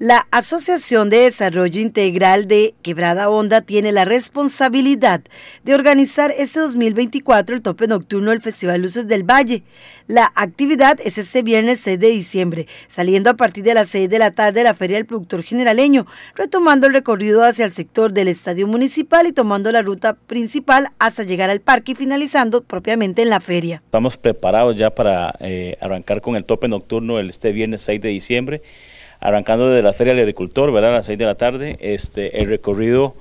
La Asociación de Desarrollo Integral de Quebrada Onda tiene la responsabilidad de organizar este 2024 el tope nocturno del Festival Luces del Valle. La actividad es este viernes 6 de diciembre, saliendo a partir de las 6 de la tarde de la Feria del Productor Generaleño, retomando el recorrido hacia el sector del Estadio Municipal y tomando la ruta principal hasta llegar al parque y finalizando propiamente en la feria. Estamos preparados ya para eh, arrancar con el tope nocturno este viernes 6 de diciembre arrancando desde la Feria del Agricultor, ¿verdad? A las 6 de la tarde. Este, el recorrido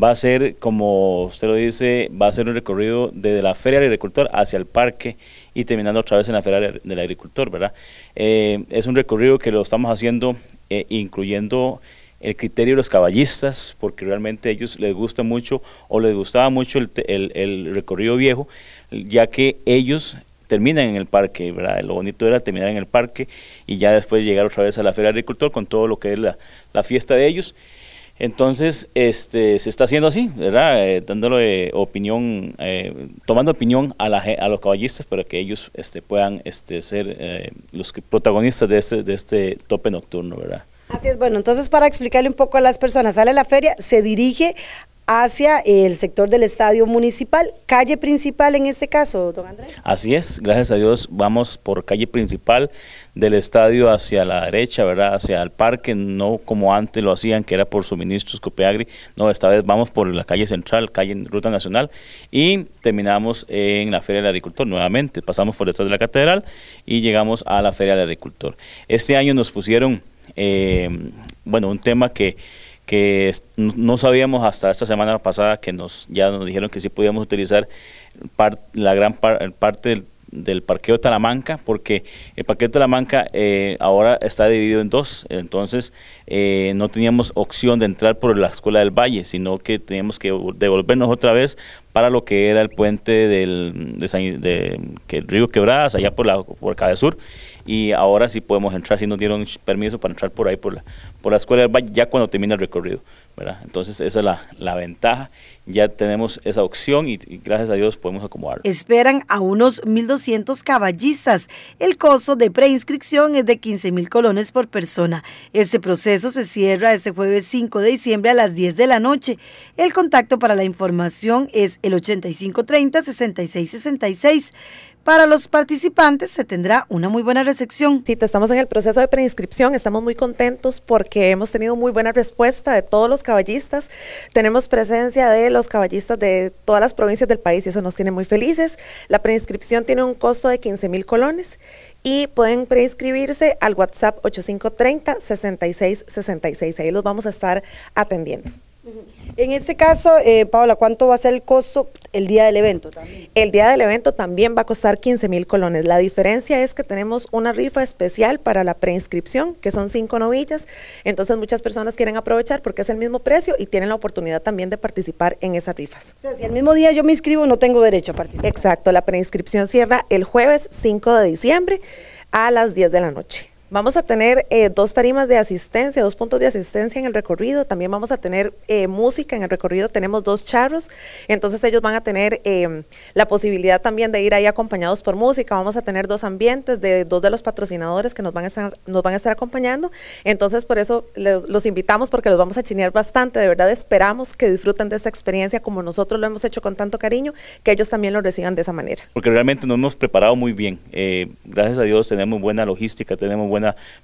va a ser, como usted lo dice, va a ser un recorrido desde la Feria del Agricultor hacia el parque y terminando otra vez en la Feria del Agricultor, ¿verdad? Eh, es un recorrido que lo estamos haciendo eh, incluyendo el criterio de los caballistas, porque realmente a ellos les gusta mucho o les gustaba mucho el recorrido viejo, ya que ellos terminan en el parque, ¿verdad? Lo bonito era terminar en el parque y ya después llegar otra vez a la Feria Agricultor con todo lo que es la, fiesta de ellos. Entonces, este, se está haciendo así, ¿verdad? Eh, dándole opinión, eh, tomando opinión a, los caballistas para que ellos este, puedan este, ser eh, los protagonistas este, de este, tope nocturno, ¿verdad? Así es, bueno, entonces para explicarle un poco a las personas, sale la feria, se dirige hacia el sector del estadio municipal, calle principal en este caso, don Andrés. Así es, gracias a Dios vamos por calle principal del estadio hacia la derecha, ¿verdad? Hacia el parque, no como antes lo hacían, que era por suministros Copeagri, no, esta vez vamos por la calle central, calle Ruta Nacional, y terminamos en la Feria del Agricultor nuevamente, pasamos por detrás de la catedral y llegamos a la Feria del Agricultor. Este año nos pusieron, eh, bueno, un tema que que no sabíamos hasta esta semana pasada que nos ya nos dijeron que sí podíamos utilizar la gran parte del, parqueo de Talamanca, porque el parqueo de Talamanca eh, ahora está dividido en dos, entonces eh, no teníamos opción de entrar por la Escuela del Valle, sino que teníamos que devolvernos otra vez para lo que era el puente del de río Quebradas, allá por la por Sur y ahora sí podemos entrar, si nos dieron permiso para entrar por ahí, por la por la escuela ya cuando termine el recorrido. ¿verdad? Entonces esa es la, la, ventaja, ya tenemos esa opción y, gracias a Dios podemos acomodar. Esperan a unos 1.200 caballistas. El costo de preinscripción es de 15.000 colones por persona. Este proceso se cierra este jueves 5 de diciembre a las 10 de la noche. El contacto para la información es el 8530-6666. Para los participantes se tendrá una muy buena recepción. Sí, estamos en el proceso de preinscripción, estamos muy contentos porque que hemos tenido muy buena respuesta de todos los caballistas. Tenemos presencia de los caballistas de todas las provincias del país y eso nos tiene muy felices. La preinscripción tiene un costo de 15 mil colones y pueden preinscribirse al WhatsApp 8530 6666. Ahí los vamos a estar atendiendo. En este caso, eh, Paola, ¿cuánto va a ser el costo el día del evento? El día del evento también va a costar 15 mil colones. La diferencia es que tenemos una rifa especial para la preinscripción, que son cinco novillas. Entonces muchas personas quieren aprovechar porque es el mismo precio y tienen la oportunidad también de participar en esas rifas. O sea, si el mismo día yo me inscribo, no tengo derecho a participar. Exacto, la preinscripción cierra el jueves 5 de diciembre a las 10 de la noche. Vamos a tener eh, dos tarimas de asistencia, dos puntos de asistencia en el recorrido. También vamos a tener eh, música en el recorrido. Tenemos dos charros. Entonces ellos van a tener eh, la posibilidad también de ir ahí acompañados por música. Vamos a tener dos ambientes de dos de los patrocinadores que nos van a estar, nos van a estar acompañando. Entonces por eso los invitamos porque los vamos a chinear bastante. De verdad esperamos que disfruten de esta experiencia como nosotros lo hemos hecho con tanto cariño, que ellos también lo reciban de esa manera. Porque realmente nos hemos preparado muy bien. gracias a Dios tenemos buena logística, tenemos buena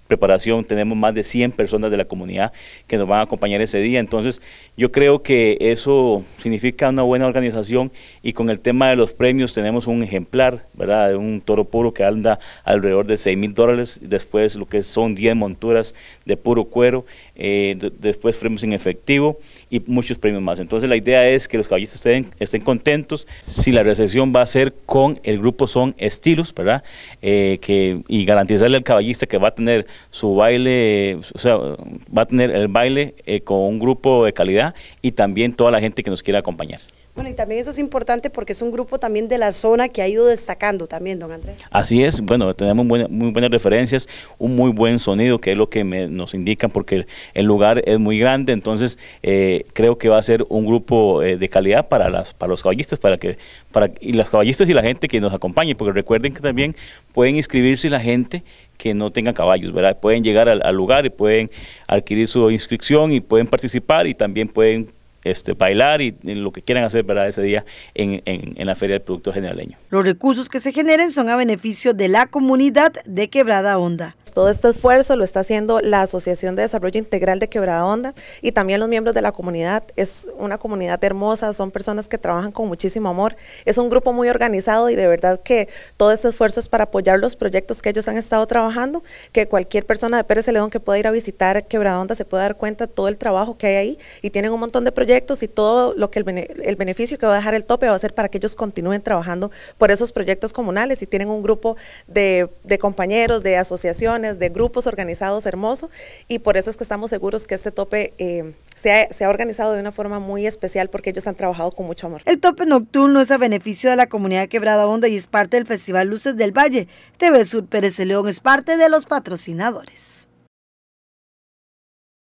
preparación, tenemos más de 100 personas de la comunidad que nos van a acompañar ese día, entonces yo creo que eso significa una buena organización y con el tema de los premios tenemos un ejemplar, ¿verdad? De un toro puro que anda alrededor de 6 mil dólares, después lo que son 10 monturas de puro cuero, eh, después premios en efectivo y muchos premios más. Entonces la idea es que los caballistas estén, estén contentos. Si la recepción va a ser con el grupo Son Estilos, ¿verdad? Eh, que, y garantizarle al caballista que va a tener su baile, o sea, va a tener el baile eh, con un grupo de calidad y también toda la gente que nos quiera acompañar. Bueno, y también eso es importante porque es un grupo también de la zona que ha ido destacando también, don Andrés. Así es, bueno, tenemos muy, buenas referencias, un muy buen sonido, que es lo que nos indican, porque el, lugar es muy grande, entonces eh, creo que va a ser un grupo eh, de calidad para, las, para los caballistas, para que, para, y los caballistas y la gente que nos acompañe, porque recuerden que también pueden inscribirse la gente que no tenga caballos, ¿verdad? Pueden llegar al, al lugar y pueden adquirir su inscripción y pueden participar y también pueden este, bailar y, lo que quieran hacer para ese día en, la Feria del Producto Generaleño. Los recursos que se generen son a beneficio de la comunidad de Quebrada Onda. Todo este esfuerzo lo está haciendo la Asociación de Desarrollo Integral de Quebrada Onda y también los miembros de la comunidad. Es una comunidad hermosa, son personas que trabajan con muchísimo amor. Es un grupo muy organizado y de verdad que todo este esfuerzo es para apoyar los proyectos que ellos han estado trabajando, que cualquier persona de Pérez León que pueda ir a visitar Quebrada Onda se pueda dar cuenta de todo el trabajo que hay ahí y tienen un montón de proyectos y todo lo que el, beneficio que va a dejar el tope va a ser para que ellos continúen trabajando por esos proyectos comunales y tienen un grupo de compañeros, de asociaciones, de grupos organizados hermoso y por eso es que estamos seguros que este tope eh, se, ha, organizado de una forma muy especial porque ellos han trabajado con mucho amor. El tope nocturno es a beneficio de la comunidad Quebrada Onda y es parte del Festival Luces del Valle. TV Sur Pérez León es parte de los patrocinadores.